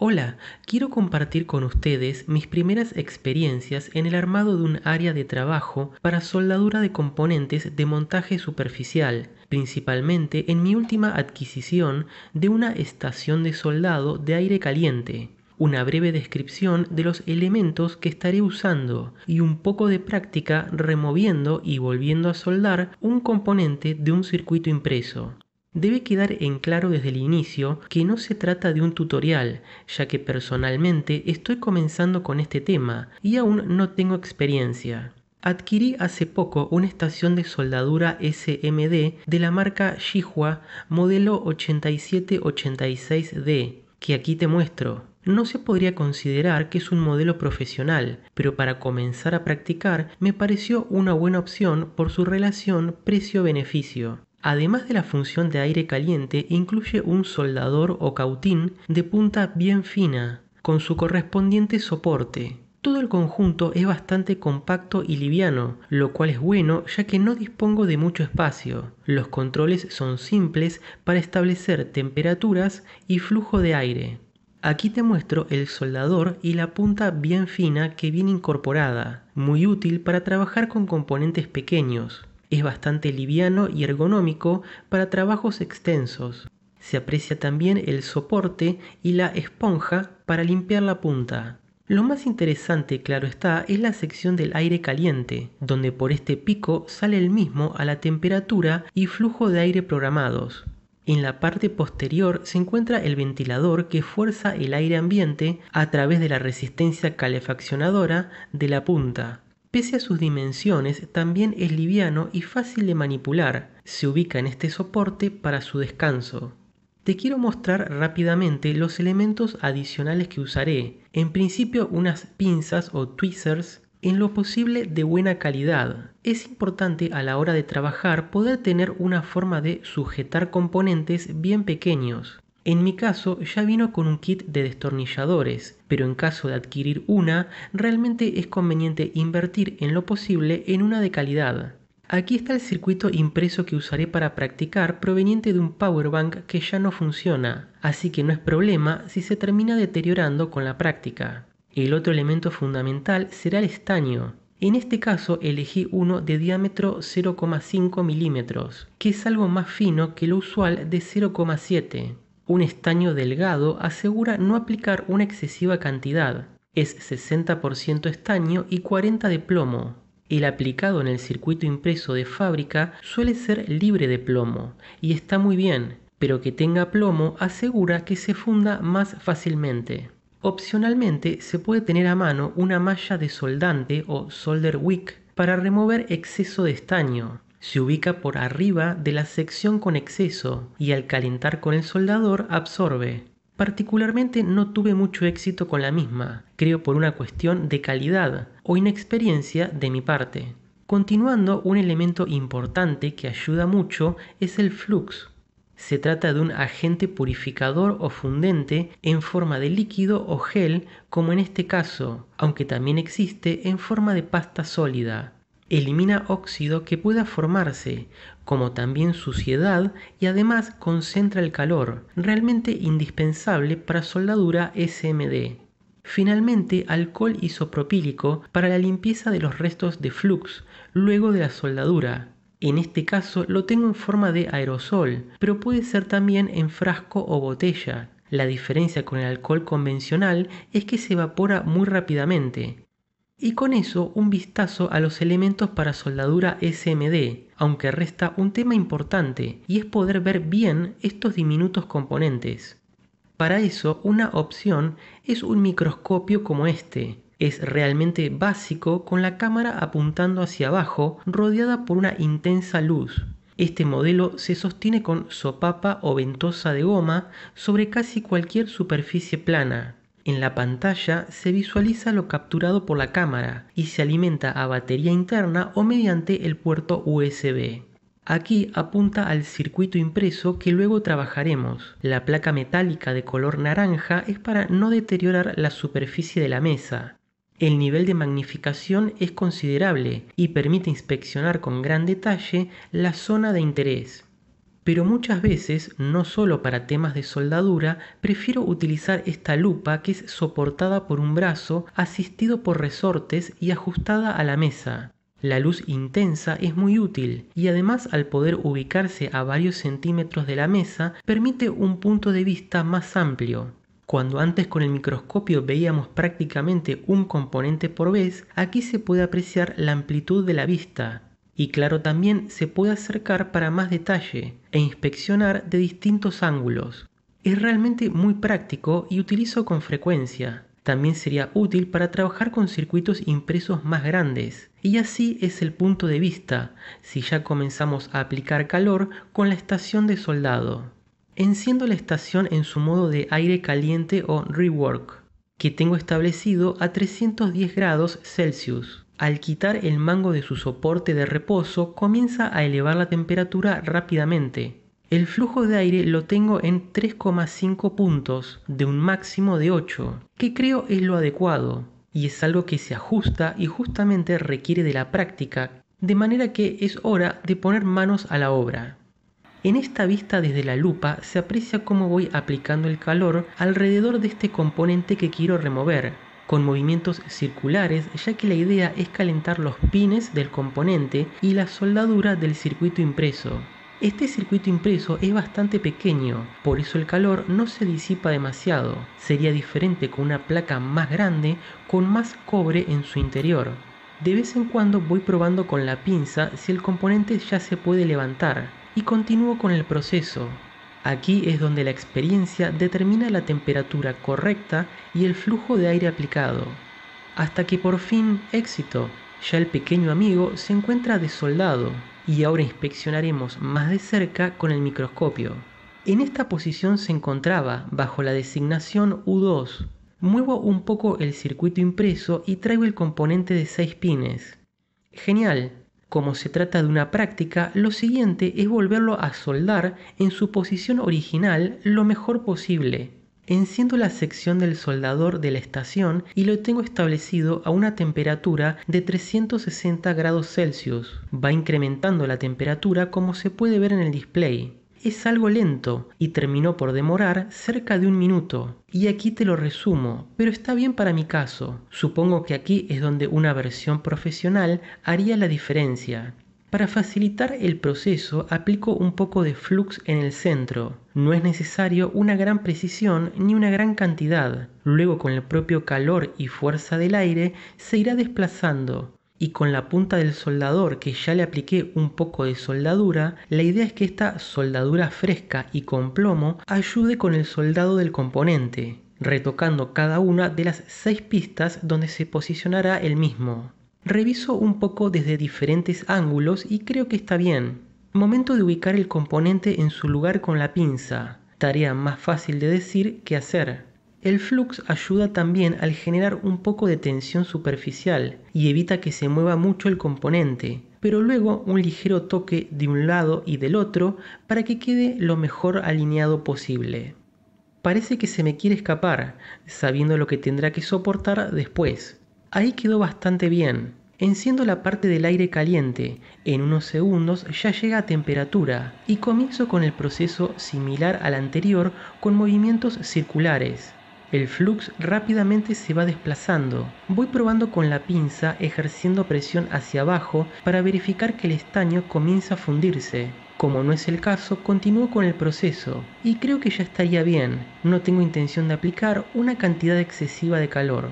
Hola, quiero compartir con ustedes mis primeras experiencias en el armado de un área de trabajo para soldadura de componentes de montaje superficial, principalmente en mi última adquisición de una estación de soldado de aire caliente. Una breve descripción de los elementos que estaré usando y un poco de práctica removiendo y volviendo a soldar un componente de un circuito impreso. Debe quedar en claro desde el inicio que no se trata de un tutorial, ya que personalmente estoy comenzando con este tema y aún no tengo experiencia. Adquirí hace poco una estación de soldadura SMD de la marca Shihua modelo 8786D, que aquí te muestro. No se podría considerar que es un modelo profesional, pero para comenzar a practicar me pareció una buena opción por su relación precio-beneficio además de la función de aire caliente, incluye un soldador o cautín de punta bien fina, con su correspondiente soporte. Todo el conjunto es bastante compacto y liviano, lo cual es bueno ya que no dispongo de mucho espacio. Los controles son simples para establecer temperaturas y flujo de aire. Aquí te muestro el soldador y la punta bien fina que viene incorporada, muy útil para trabajar con componentes pequeños. Es bastante liviano y ergonómico para trabajos extensos. Se aprecia también el soporte y la esponja para limpiar la punta. Lo más interesante, claro está, es la sección del aire caliente, donde por este pico sale el mismo a la temperatura y flujo de aire programados. En la parte posterior se encuentra el ventilador que fuerza el aire ambiente a través de la resistencia calefaccionadora de la punta. Pese a sus dimensiones, también es liviano y fácil de manipular. Se ubica en este soporte para su descanso. Te quiero mostrar rápidamente los elementos adicionales que usaré. En principio unas pinzas o tweezers en lo posible de buena calidad. Es importante a la hora de trabajar poder tener una forma de sujetar componentes bien pequeños. En mi caso ya vino con un kit de destornilladores, pero en caso de adquirir una, realmente es conveniente invertir en lo posible en una de calidad. Aquí está el circuito impreso que usaré para practicar proveniente de un power bank que ya no funciona, así que no es problema si se termina deteriorando con la práctica. El otro elemento fundamental será el estaño. En este caso elegí uno de diámetro 0,5 milímetros, que es algo más fino que lo usual de 0,7. Un estaño delgado asegura no aplicar una excesiva cantidad. Es 60% estaño y 40% de plomo. El aplicado en el circuito impreso de fábrica suele ser libre de plomo y está muy bien, pero que tenga plomo asegura que se funda más fácilmente. Opcionalmente se puede tener a mano una malla de soldante o solder wick para remover exceso de estaño se ubica por arriba de la sección con exceso y al calentar con el soldador absorbe. Particularmente no tuve mucho éxito con la misma, creo por una cuestión de calidad o inexperiencia de mi parte. Continuando, un elemento importante que ayuda mucho es el flux. Se trata de un agente purificador o fundente en forma de líquido o gel, como en este caso, aunque también existe en forma de pasta sólida. Elimina óxido que pueda formarse, como también suciedad y además concentra el calor, realmente indispensable para soldadura SMD. Finalmente, alcohol isopropílico para la limpieza de los restos de flux luego de la soldadura. En este caso lo tengo en forma de aerosol, pero puede ser también en frasco o botella. La diferencia con el alcohol convencional es que se evapora muy rápidamente, y con eso un vistazo a los elementos para soldadura SMD, aunque resta un tema importante y es poder ver bien estos diminutos componentes. Para eso una opción es un microscopio como este. Es realmente básico con la cámara apuntando hacia abajo rodeada por una intensa luz. Este modelo se sostiene con sopapa o ventosa de goma sobre casi cualquier superficie plana, en la pantalla se visualiza lo capturado por la cámara y se alimenta a batería interna o mediante el puerto USB. Aquí apunta al circuito impreso que luego trabajaremos. La placa metálica de color naranja es para no deteriorar la superficie de la mesa. El nivel de magnificación es considerable y permite inspeccionar con gran detalle la zona de interés pero muchas veces, no solo para temas de soldadura, prefiero utilizar esta lupa que es soportada por un brazo, asistido por resortes y ajustada a la mesa. La luz intensa es muy útil y además al poder ubicarse a varios centímetros de la mesa permite un punto de vista más amplio. Cuando antes con el microscopio veíamos prácticamente un componente por vez, aquí se puede apreciar la amplitud de la vista, y claro también se puede acercar para más detalle e inspeccionar de distintos ángulos. Es realmente muy práctico y utilizo con frecuencia. También sería útil para trabajar con circuitos impresos más grandes. Y así es el punto de vista, si ya comenzamos a aplicar calor con la estación de soldado. Enciendo la estación en su modo de aire caliente o rework, que tengo establecido a 310 grados Celsius. Al quitar el mango de su soporte de reposo, comienza a elevar la temperatura rápidamente. El flujo de aire lo tengo en 3,5 puntos de un máximo de 8, que creo es lo adecuado, y es algo que se ajusta y justamente requiere de la práctica, de manera que es hora de poner manos a la obra. En esta vista desde la lupa se aprecia cómo voy aplicando el calor alrededor de este componente que quiero remover, con movimientos circulares ya que la idea es calentar los pines del componente y la soldadura del circuito impreso. Este circuito impreso es bastante pequeño, por eso el calor no se disipa demasiado. Sería diferente con una placa más grande con más cobre en su interior. De vez en cuando voy probando con la pinza si el componente ya se puede levantar y continúo con el proceso. Aquí es donde la experiencia determina la temperatura correcta y el flujo de aire aplicado, hasta que por fin éxito, ya el pequeño amigo se encuentra desoldado y ahora inspeccionaremos más de cerca con el microscopio. En esta posición se encontraba bajo la designación U2. Muevo un poco el circuito impreso y traigo el componente de 6 pines. Genial, como se trata de una práctica, lo siguiente es volverlo a soldar en su posición original lo mejor posible. Enciendo la sección del soldador de la estación y lo tengo establecido a una temperatura de 360 grados Celsius. Va incrementando la temperatura como se puede ver en el display es algo lento y terminó por demorar cerca de un minuto. Y aquí te lo resumo, pero está bien para mi caso. Supongo que aquí es donde una versión profesional haría la diferencia. Para facilitar el proceso aplico un poco de flux en el centro. No es necesario una gran precisión ni una gran cantidad. Luego con el propio calor y fuerza del aire se irá desplazando y con la punta del soldador que ya le apliqué un poco de soldadura, la idea es que esta soldadura fresca y con plomo ayude con el soldado del componente, retocando cada una de las seis pistas donde se posicionará el mismo. Reviso un poco desde diferentes ángulos y creo que está bien. Momento de ubicar el componente en su lugar con la pinza, tarea más fácil de decir que hacer. El flux ayuda también al generar un poco de tensión superficial y evita que se mueva mucho el componente, pero luego un ligero toque de un lado y del otro para que quede lo mejor alineado posible. Parece que se me quiere escapar, sabiendo lo que tendrá que soportar después. Ahí quedó bastante bien. Enciendo la parte del aire caliente, en unos segundos ya llega a temperatura y comienzo con el proceso similar al anterior con movimientos circulares el flux rápidamente se va desplazando. Voy probando con la pinza ejerciendo presión hacia abajo para verificar que el estaño comienza a fundirse. Como no es el caso, continúo con el proceso y creo que ya estaría bien. No tengo intención de aplicar una cantidad excesiva de calor.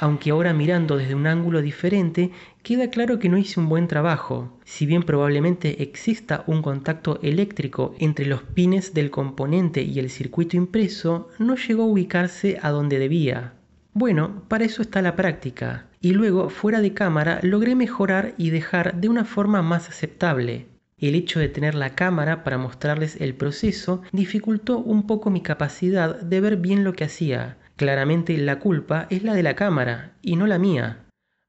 Aunque ahora mirando desde un ángulo diferente, Queda claro que no hice un buen trabajo, si bien probablemente exista un contacto eléctrico entre los pines del componente y el circuito impreso, no llegó a ubicarse a donde debía. Bueno, para eso está la práctica, y luego fuera de cámara logré mejorar y dejar de una forma más aceptable. El hecho de tener la cámara para mostrarles el proceso dificultó un poco mi capacidad de ver bien lo que hacía. Claramente la culpa es la de la cámara y no la mía.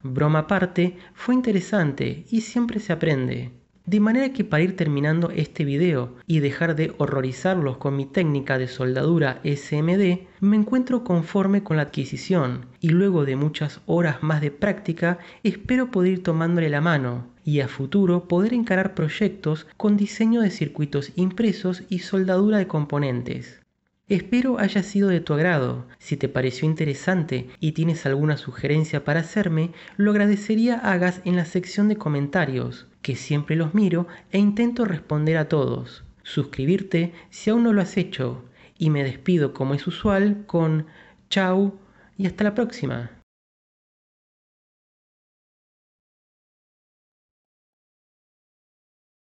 Broma aparte, fue interesante y siempre se aprende. De manera que para ir terminando este video y dejar de horrorizarlos con mi técnica de soldadura SMD, me encuentro conforme con la adquisición y luego de muchas horas más de práctica espero poder ir tomándole la mano y a futuro poder encarar proyectos con diseño de circuitos impresos y soldadura de componentes. Espero haya sido de tu agrado. Si te pareció interesante y tienes alguna sugerencia para hacerme, lo agradecería hagas en la sección de comentarios, que siempre los miro e intento responder a todos. Suscribirte si aún no lo has hecho. Y me despido como es usual con chao y hasta la próxima.